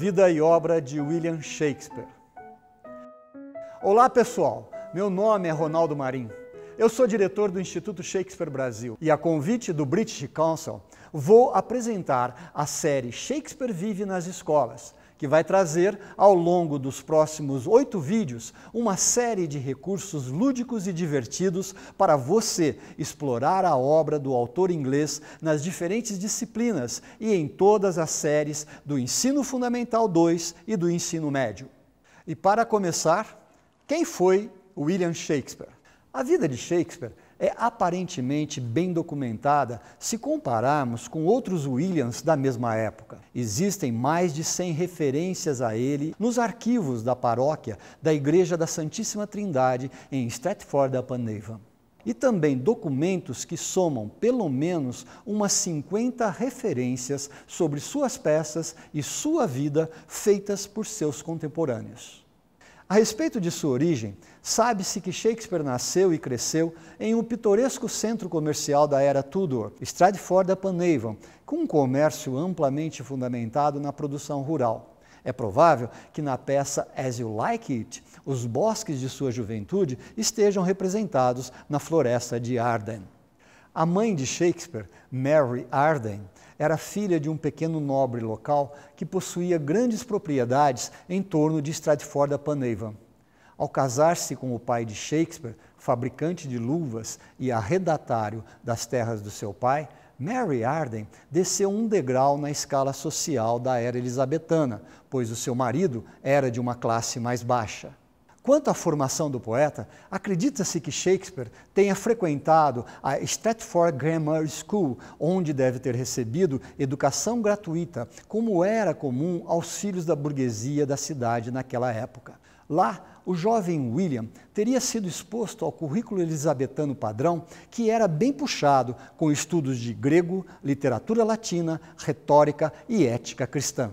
Vida e obra de William Shakespeare. Olá pessoal, meu nome é Ronaldo Marim. Eu sou diretor do Instituto Shakespeare Brasil e, a convite do British Council, vou apresentar a série Shakespeare Vive nas Escolas, que vai trazer, ao longo dos próximos oito vídeos, uma série de recursos lúdicos e divertidos para você explorar a obra do autor inglês nas diferentes disciplinas e em todas as séries do Ensino Fundamental 2 e do Ensino Médio. E para começar, quem foi William Shakespeare? A vida de Shakespeare é aparentemente bem documentada se compararmos com outros Williams da mesma época. Existem mais de 100 referências a ele nos arquivos da paróquia da Igreja da Santíssima Trindade em Stratford upon Avon. E também documentos que somam pelo menos umas 50 referências sobre suas peças e sua vida feitas por seus contemporâneos. A respeito de sua origem, sabe-se que Shakespeare nasceu e cresceu em um pitoresco centro comercial da era Tudor, Stratford upon Avon, com um comércio amplamente fundamentado na produção rural. É provável que na peça As You Like It, os bosques de sua juventude estejam representados na floresta de Arden. A mãe de Shakespeare, Mary Arden, era filha de um pequeno nobre local que possuía grandes propriedades em torno de Stratford upon Avon. Ao casar-se com o pai de Shakespeare, fabricante de luvas e arredatário das terras do seu pai, Mary Arden desceu um degrau na escala social da era elisabetana, pois o seu marido era de uma classe mais baixa. Quanto à formação do poeta, acredita-se que Shakespeare tenha frequentado a Stratford Grammar School, onde deve ter recebido educação gratuita, como era comum aos filhos da burguesia da cidade naquela época. Lá, o jovem William teria sido exposto ao currículo elisabetano padrão, que era bem puxado, com estudos de grego, literatura latina, retórica e ética cristã.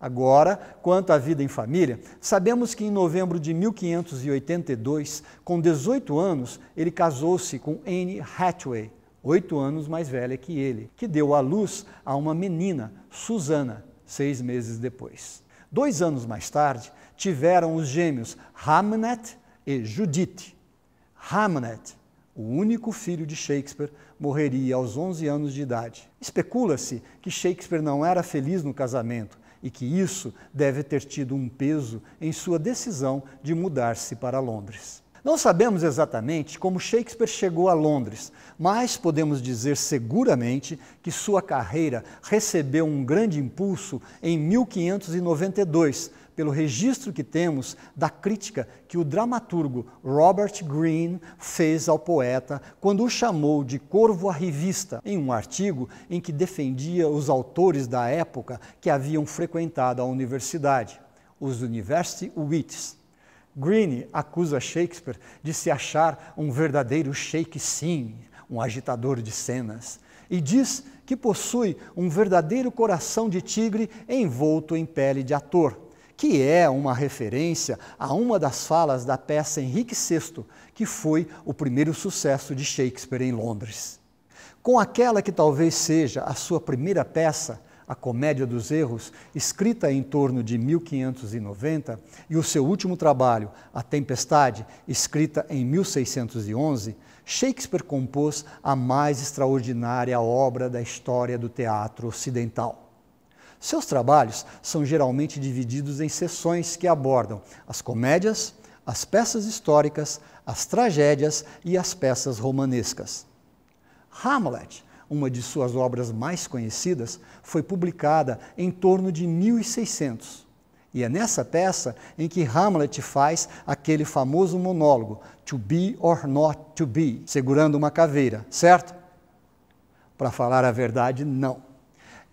Agora, quanto à vida em família, sabemos que em novembro de 1582, com 18 anos, ele casou-se com Anne Hathaway, oito anos mais velha que ele, que deu à luz a uma menina, Susana, seis meses depois. Dois anos mais tarde, tiveram os gêmeos Hamnet e Judith. Hamnet, o único filho de Shakespeare, morreria aos 11 anos de idade. Especula-se que Shakespeare não era feliz no casamento e que isso deve ter tido um peso em sua decisão de mudar-se para Londres. Não sabemos exatamente como Shakespeare chegou a Londres, mas podemos dizer seguramente que sua carreira recebeu um grande impulso em 1592, pelo registro que temos da crítica que o dramaturgo Robert Greene fez ao poeta quando o chamou de corvo à revista, em um artigo em que defendia os autores da época que haviam frequentado a universidade, os University Wits. Greene acusa Shakespeare de se achar um verdadeiro Shakespeare, um agitador de cenas, e diz que possui um verdadeiro coração de tigre envolto em pele de ator que é uma referência a uma das falas da peça Henrique VI, que foi o primeiro sucesso de Shakespeare em Londres. Com aquela que talvez seja a sua primeira peça, a Comédia dos Erros, escrita em torno de 1590, e o seu último trabalho, A Tempestade, escrita em 1611, Shakespeare compôs a mais extraordinária obra da história do teatro ocidental. Seus trabalhos são geralmente divididos em seções que abordam as comédias, as peças históricas, as tragédias e as peças romanescas. Hamlet, uma de suas obras mais conhecidas, foi publicada em torno de 1600. E é nessa peça em que Hamlet faz aquele famoso monólogo, To Be or Not to Be, segurando uma caveira, certo? Para falar a verdade, não.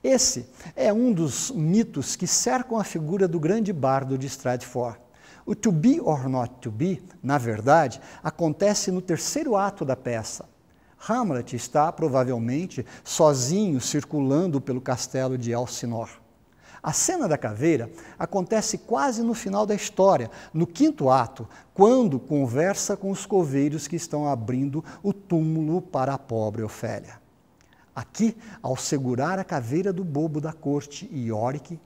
Esse é um dos mitos que cercam a figura do grande bardo de Stratford. O to be or not to be, na verdade, acontece no terceiro ato da peça. Hamlet está, provavelmente, sozinho circulando pelo castelo de Elsinor. A cena da caveira acontece quase no final da história, no quinto ato, quando conversa com os coveiros que estão abrindo o túmulo para a pobre Ofélia. Aqui, ao segurar a caveira do bobo da corte Yorick,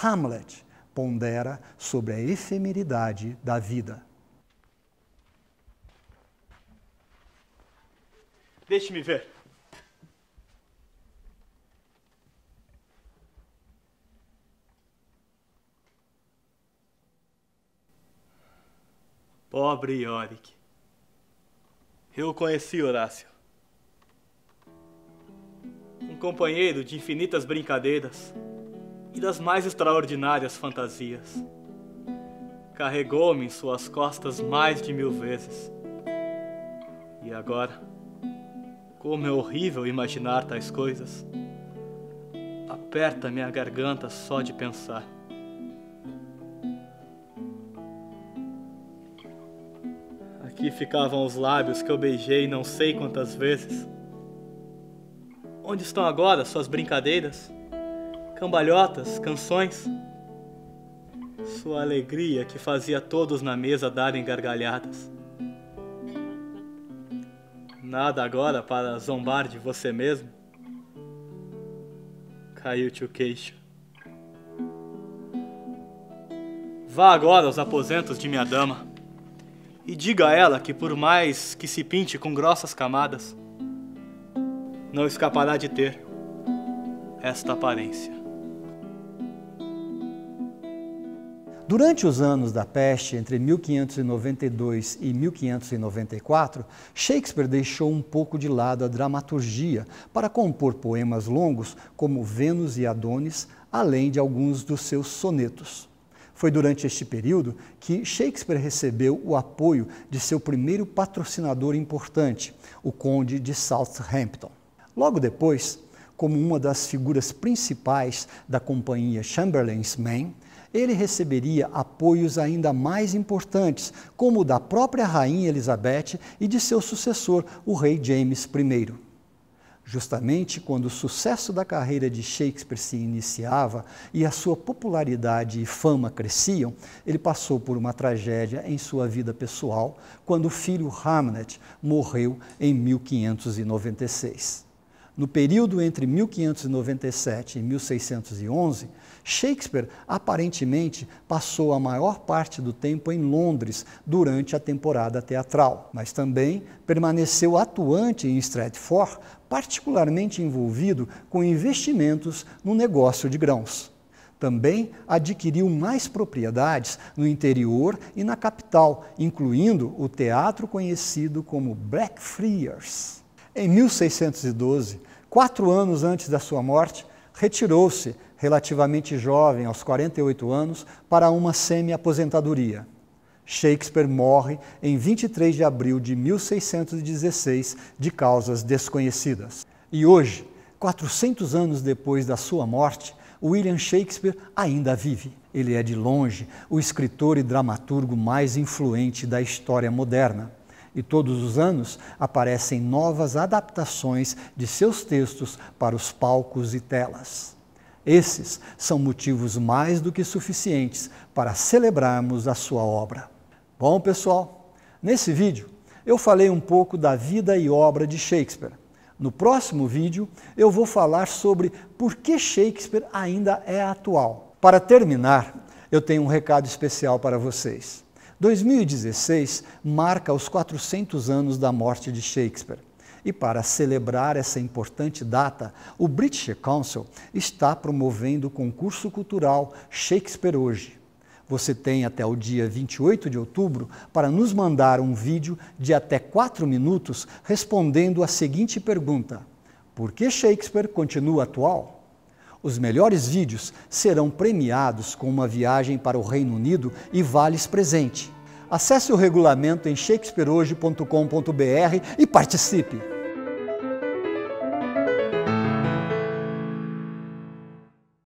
Hamlet pondera sobre a efemeridade da vida. Deixe-me ver. Pobre Yorick. Eu conheci Horácio um companheiro de infinitas brincadeiras e das mais extraordinárias fantasias. Carregou-me em suas costas mais de mil vezes. E agora, como é horrível imaginar tais coisas, aperta minha garganta só de pensar. Aqui ficavam os lábios que eu beijei não sei quantas vezes Onde estão agora suas brincadeiras, cambalhotas, canções? Sua alegria que fazia todos na mesa darem gargalhadas. Nada agora para zombar de você mesmo? Caiu-te o queixo. Vá agora aos aposentos de minha dama e diga a ela que, por mais que se pinte com grossas camadas, não escapará de ter esta aparência. Durante os anos da peste, entre 1592 e 1594, Shakespeare deixou um pouco de lado a dramaturgia para compor poemas longos como Vênus e Adonis, além de alguns dos seus sonetos. Foi durante este período que Shakespeare recebeu o apoio de seu primeiro patrocinador importante, o Conde de Southampton. Logo depois, como uma das figuras principais da companhia Chamberlain's Man, ele receberia apoios ainda mais importantes, como o da própria rainha Elizabeth e de seu sucessor, o rei James I. Justamente quando o sucesso da carreira de Shakespeare se iniciava e a sua popularidade e fama cresciam, ele passou por uma tragédia em sua vida pessoal, quando o filho Hamlet morreu em 1596. No período entre 1597 e 1611, Shakespeare aparentemente passou a maior parte do tempo em Londres durante a temporada teatral, mas também permaneceu atuante em Stratford, particularmente envolvido com investimentos no negócio de grãos. Também adquiriu mais propriedades no interior e na capital, incluindo o teatro conhecido como Blackfriars. Em 1612, quatro anos antes da sua morte, retirou-se, relativamente jovem, aos 48 anos, para uma semi-aposentadoria. Shakespeare morre em 23 de abril de 1616 de causas desconhecidas. E hoje, 400 anos depois da sua morte, William Shakespeare ainda vive. Ele é, de longe, o escritor e dramaturgo mais influente da história moderna e todos os anos aparecem novas adaptações de seus textos para os palcos e telas. Esses são motivos mais do que suficientes para celebrarmos a sua obra. Bom, pessoal, nesse vídeo eu falei um pouco da vida e obra de Shakespeare. No próximo vídeo eu vou falar sobre por que Shakespeare ainda é atual. Para terminar, eu tenho um recado especial para vocês. 2016 marca os 400 anos da morte de Shakespeare. E para celebrar essa importante data, o British Council está promovendo o concurso cultural Shakespeare Hoje. Você tem até o dia 28 de outubro para nos mandar um vídeo de até 4 minutos respondendo a seguinte pergunta: Por que Shakespeare continua atual? Os melhores vídeos serão premiados com uma viagem para o Reino Unido e vales presente. Acesse o regulamento em shakespearehoje.com.br e participe!